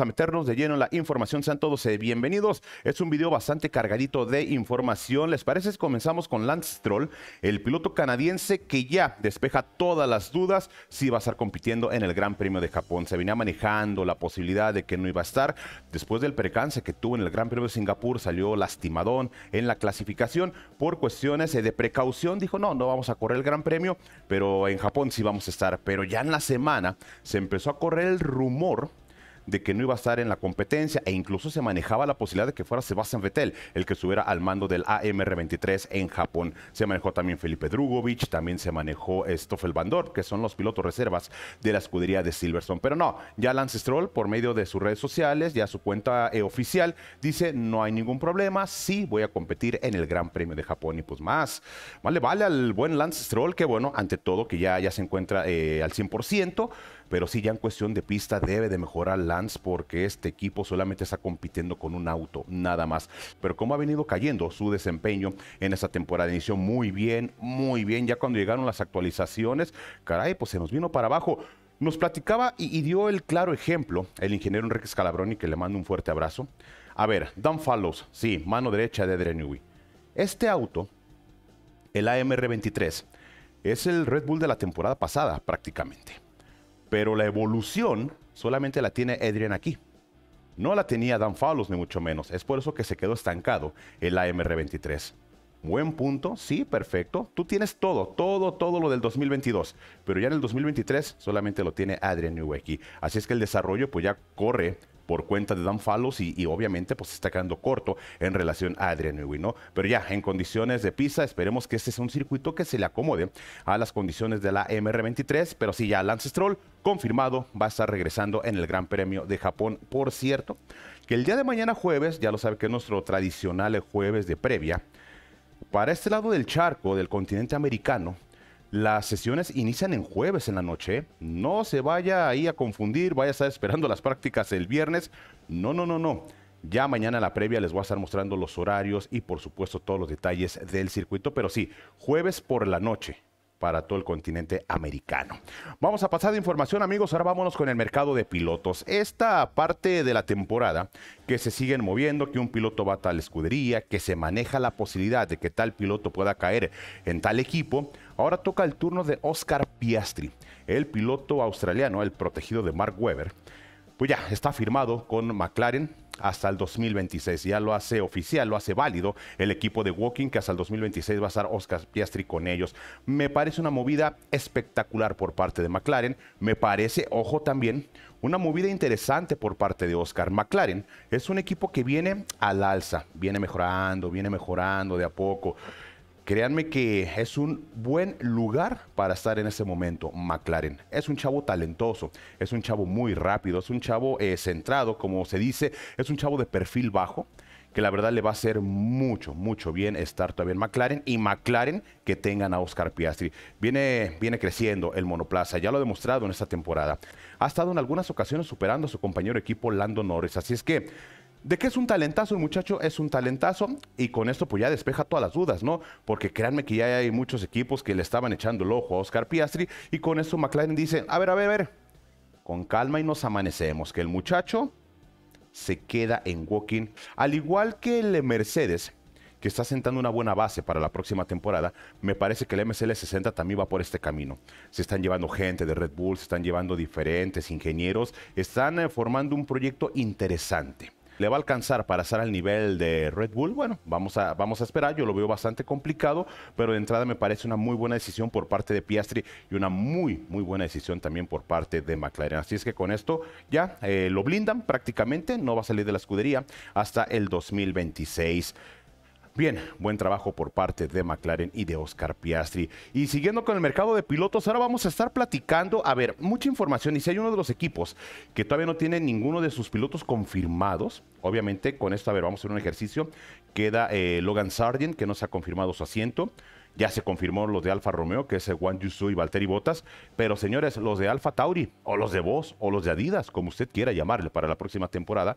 a meternos de lleno en la información. Sean todos eh, bienvenidos. Es un video bastante cargadito de información. ¿Les parece? Comenzamos con Lance Troll, el piloto canadiense que ya despeja todas las dudas si va a estar compitiendo en el Gran Premio de Japón. Se venía manejando la posibilidad de que no iba a estar. Después del percance que tuvo en el Gran Premio de Singapur, salió lastimadón en la clasificación por cuestiones eh, de precaución. Dijo, no, no vamos a correr el Gran Premio, pero en Japón sí vamos a estar. Pero ya en la semana se empezó a correr el rumor de que no iba a estar en la competencia e incluso se manejaba la posibilidad de que fuera Sebastian Vettel el que estuviera al mando del AMR23 en Japón. Se manejó también Felipe Drugovich, también se manejó Stoffel Van que son los pilotos reservas de la escudería de Silverstone. Pero no, ya Lance Stroll, por medio de sus redes sociales, ya su cuenta eh, oficial, dice no hay ningún problema, sí voy a competir en el Gran Premio de Japón y pues más. Vale, vale al buen Lance Stroll, que bueno, ante todo que ya, ya se encuentra eh, al 100%, pero sí, ya en cuestión de pista debe de mejorar Lance porque este equipo solamente está compitiendo con un auto, nada más. Pero cómo ha venido cayendo su desempeño en esta temporada. Inició muy bien, muy bien. Ya cuando llegaron las actualizaciones, caray, pues se nos vino para abajo. Nos platicaba y, dio el claro ejemplo el ingeniero Enrique Scalabroni, que le mando un fuerte abrazo. A ver, Dan Fallows, sí, mano derecha de Newey. Este auto, el AMR23, es el Red Bull de la temporada pasada prácticamente. Pero la evolución solamente la tiene Adrian aquí. No la tenía Dan Fallows, ni mucho menos. Es por eso que se quedó estancado el AMR23. Buen punto, sí, perfecto. Tú tienes todo, todo, todo lo del 2022. Pero ya en el 2023 solamente lo tiene Adrian aquí. Así es que el desarrollo pues ya corre por cuenta de Dan Fallos y, obviamente pues está quedando corto en relación a Adrian Newey, Pero ya, en condiciones de Pisa, esperemos que este sea un circuito que se le acomode a las condiciones de la MR23, pero sí, ya Lance Stroll confirmado va a estar regresando en el Gran Premio de Japón. Por cierto, que el día de mañana jueves, ya lo sabe que es nuestro tradicional jueves de previa, para este lado del charco del continente americano, las sesiones inician en jueves en la noche. No se vaya ahí a confundir, vaya a estar esperando las prácticas el viernes. No, no, no, no. Ya mañana la previa les voy a estar mostrando los horarios y por supuesto todos los detalles del circuito, pero sí, jueves por la noche, para todo el continente americano. Vamos a pasar de información, amigos. Ahora vámonos con el mercado de pilotos. Esta parte de la temporada que se siguen moviendo, que un piloto va a tal escudería, que se maneja la posibilidad de que tal piloto pueda caer en tal equipo. Ahora toca el turno de Oscar Piastri, el piloto australiano, el protegido de Mark Webber. Pues ya, está firmado con McLaren hasta el 2026. Ya lo hace oficial, lo hace válido el equipo de Walking, que hasta el 2026 va a estar Oscar Piastri con ellos. Me parece una movida espectacular por parte de McLaren. Me parece, ojo también, una movida interesante por parte de Oscar. McLaren es un equipo que viene al alza, viene mejorando, viene mejorando de a poco. Créanme que es un buen lugar para estar en ese momento, McLaren. Es un chavo talentoso, es un chavo muy rápido, es un chavo eh, centrado, como se dice, es un chavo de perfil bajo, que la verdad le va a hacer mucho, mucho bien estar todavía en McLaren y McLaren que tengan a Oscar Piastri. Viene, viene creciendo el monoplaza, ya lo ha demostrado en esta temporada. Ha estado en algunas ocasiones superando a su compañero equipo Lando Norris, así es que ¿De qué es un talentazo el muchacho? Es un talentazo y con esto pues ya despeja todas las dudas, ¿no? Porque créanme que ya hay muchos equipos que le estaban echando el ojo a Oscar Piastri y con esto McLaren dice, a ver, a ver, a ver, con calma y nos amanecemos, que el muchacho se queda en walking, al igual que el Mercedes que está sentando una buena base para la próxima temporada, me parece que el MCL60 también va por este camino. Se están llevando gente de Red Bull, se están llevando diferentes ingenieros, están eh, formando un proyecto interesante. ¿Le va a alcanzar para estar al nivel de Red Bull? Bueno, vamos a, vamos a esperar. Yo lo veo bastante complicado, pero de entrada me parece una muy buena decisión por parte de Piastri y una muy, muy buena decisión también por parte de McLaren. Así es que con esto ya eh, lo blindan prácticamente, no va a salir de la escudería hasta el 2026. Bien, buen trabajo por parte de McLaren y de Oscar Piastri. Y siguiendo con el mercado de pilotos, ahora vamos a estar platicando, a ver, mucha información. Y si hay uno de los equipos que todavía no tiene ninguno de sus pilotos confirmados, obviamente con esto, a ver, vamos a hacer un ejercicio. Queda eh, Logan Sargent, que no se ha confirmado su asiento. Ya se confirmó los de Alfa Romeo, que es eh, Juan Yusu y Valtteri Botas. Pero señores, los de Alfa Tauri, o los de voz o los de Adidas, como usted quiera llamarle para la próxima temporada,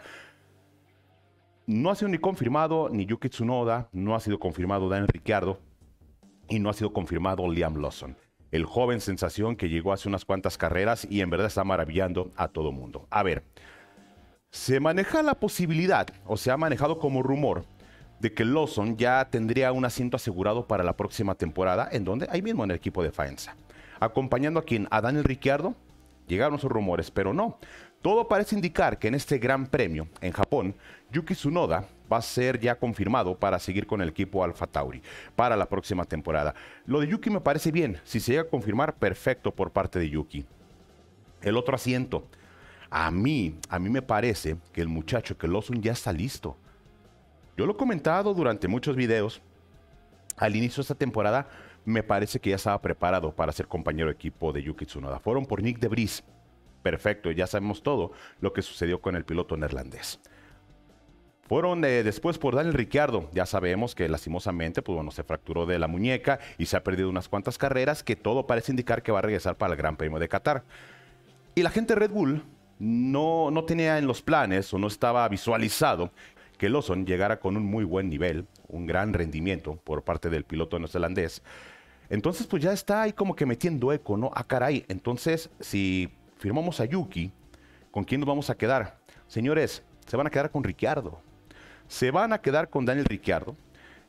no ha sido ni confirmado ni Yuki Tsunoda, no ha sido confirmado Daniel Ricciardo y no ha sido confirmado Liam Lawson. El joven sensación que llegó hace unas cuantas carreras y en verdad está maravillando a todo mundo. A ver, se maneja la posibilidad, o se ha manejado como rumor, de que Lawson ya tendría un asiento asegurado para la próxima temporada, en donde ahí mismo en el equipo de Faenza. Acompañando a quien, a Daniel Ricciardo, llegaron sus rumores, pero no. Todo parece indicar que en este gran premio, en Japón, Yuki Tsunoda va a ser ya confirmado para seguir con el equipo Alfa Tauri para la próxima temporada. Lo de Yuki me parece bien, si se llega a confirmar, perfecto por parte de Yuki. El otro asiento, a mí, a mí me parece que el muchacho que Lawson ya está listo. Yo lo he comentado durante muchos videos. Al inicio de esta temporada me parece que ya estaba preparado para ser compañero de equipo de Yuki Tsunoda. Fueron por Nick de Debris. Perfecto, ya sabemos todo lo que sucedió con el piloto neerlandés. Fueron eh, después por Daniel Ricciardo. Ya sabemos que lastimosamente, pues bueno, se fracturó de la muñeca y se ha perdido unas cuantas carreras que todo parece indicar que va a regresar para el Gran Premio de Qatar. Y la gente de Red Bull no, no tenía en los planes o no estaba visualizado que Lawson llegara con un muy buen nivel, un gran rendimiento por parte del piloto neerlandés. Entonces, pues ya está ahí como que metiendo eco, ¿no? Ah, caray. Entonces, si firmamos a Yuki, ¿con quién nos vamos a quedar? Señores, se van a quedar con Ricciardo. Se van a quedar con Daniel Ricciardo.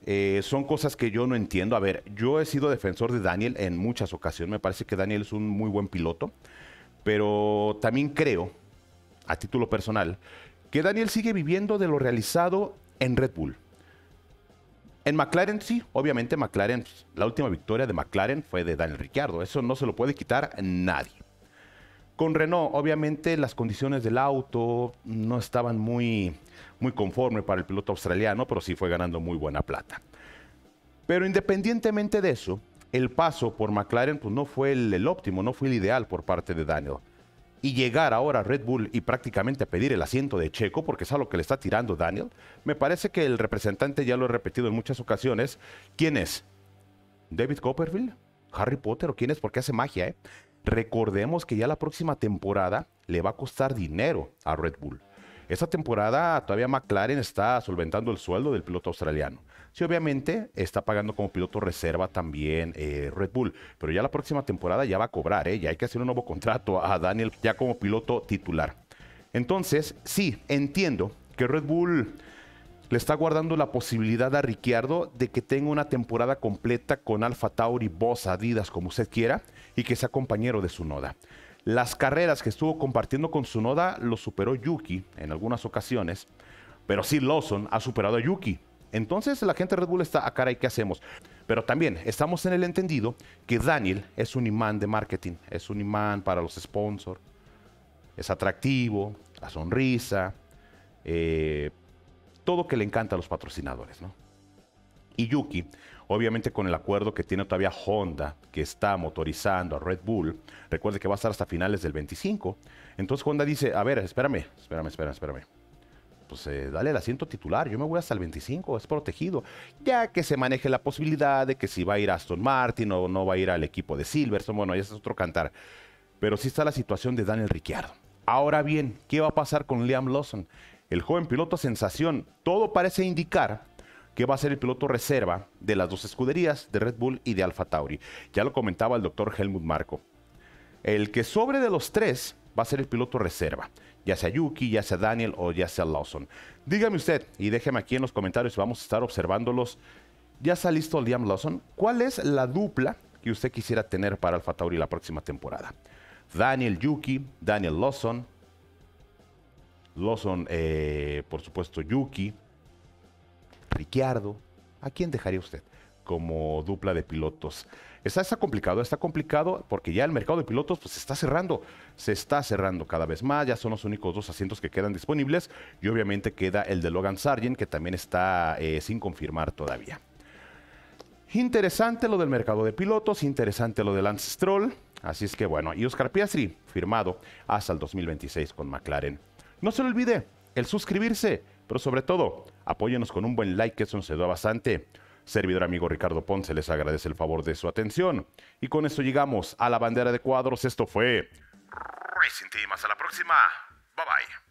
Eh, son cosas que yo no entiendo. A ver, yo he sido defensor de Daniel en muchas ocasiones. Me parece que Daniel es un muy buen piloto. Pero también creo, a título personal, que Daniel sigue viviendo de lo realizado en Red Bull. En McLaren sí, obviamente McLaren, la última victoria de McLaren fue de Daniel Ricciardo. Eso no se lo puede quitar nadie. Con Renault, obviamente las condiciones del auto no estaban muy, muy para el piloto australiano, pero sí fue ganando muy buena plata. Pero independientemente de eso, el paso por McLaren pues, no fue el, óptimo, no fue el ideal por parte de Daniel. Y llegar ahora a Red Bull y prácticamente pedir el asiento de Checo, porque es algo lo que le está tirando Daniel, me parece que el representante, ya lo he repetido en muchas ocasiones, ¿quién es? ¿David Copperfield? ¿Harry Potter o quién es? Porque hace magia, ¿eh? Recordemos que ya la próxima temporada le va a costar dinero a Red Bull. Esta temporada todavía McLaren está solventando el sueldo del piloto australiano. Sí, obviamente está pagando como piloto reserva también eh, Red Bull, pero ya la próxima temporada ya va a cobrar, eh, ya hay que hacer un nuevo contrato a Daniel ya como piloto titular. Entonces, sí, entiendo que Red Bull le está guardando la posibilidad a Ricciardo de que tenga una temporada completa con Alfa Tauri, Boss, Adidas, como usted quiera, y que sea compañero de su Las carreras que estuvo compartiendo con su noda lo superó Yuki en algunas ocasiones, pero sí Lawson ha superado a Yuki. Entonces la gente de Red Bull está a ah, cara y qué hacemos. Pero también estamos en el entendido que Daniel es un imán de marketing, es un imán para los sponsors, es atractivo, la sonrisa, eh, todo que le encanta a los patrocinadores, ¿no? Y Yuki, obviamente con el acuerdo que tiene todavía Honda, que está motorizando a Red Bull, recuerde que va a estar hasta finales del 25. Entonces Honda dice, a ver, espérame, espérame, espérame, espérame. Pues eh, dale el asiento titular, yo me voy hasta el 25, es protegido. Ya que se maneje la posibilidad de que si va a ir a Aston Martin o no va a ir al equipo de Silverstone, bueno, ya es otro cantar. Pero sí está la situación de Daniel Ricciardo. Ahora bien, ¿qué va a pasar con Liam Lawson? el joven piloto sensación. Todo parece indicar que va a ser el piloto reserva de las dos escuderías, de Red Bull y de Alfa Tauri. Ya lo comentaba el doctor Helmut Marco. El que sobre de los tres va a ser el piloto reserva, ya sea Yuki, ya sea Daniel o ya sea Lawson. Dígame usted y déjeme aquí en los comentarios, vamos a estar observándolos. Ya está listo Liam Lawson. ¿Cuál es la dupla que usted quisiera tener para Alfa Tauri la próxima temporada? Daniel Yuki, Daniel Lawson, Lawson, son, eh, por supuesto, Yuki, Ricciardo. ¿A quién dejaría usted como dupla de pilotos? Está, complicado, está complicado porque ya el mercado de pilotos pues, se está cerrando, se está cerrando cada vez más, ya son los únicos dos asientos que quedan disponibles y obviamente queda el de Logan Sargent que también está eh, sin confirmar todavía. Interesante lo del mercado de pilotos, interesante lo de Lance Stroll, así es que bueno, y Oscar Piastri firmado hasta el 2026 con McLaren. No se le olvide, el suscribirse, pero sobre todo, apóyenos con un buen like, que eso nos bastante. Servidor amigo Ricardo Ponce les agradece el favor de su atención. Y con esto llegamos a la bandera de cuadros. Esto fue Racing Team. Hasta la próxima. Bye bye.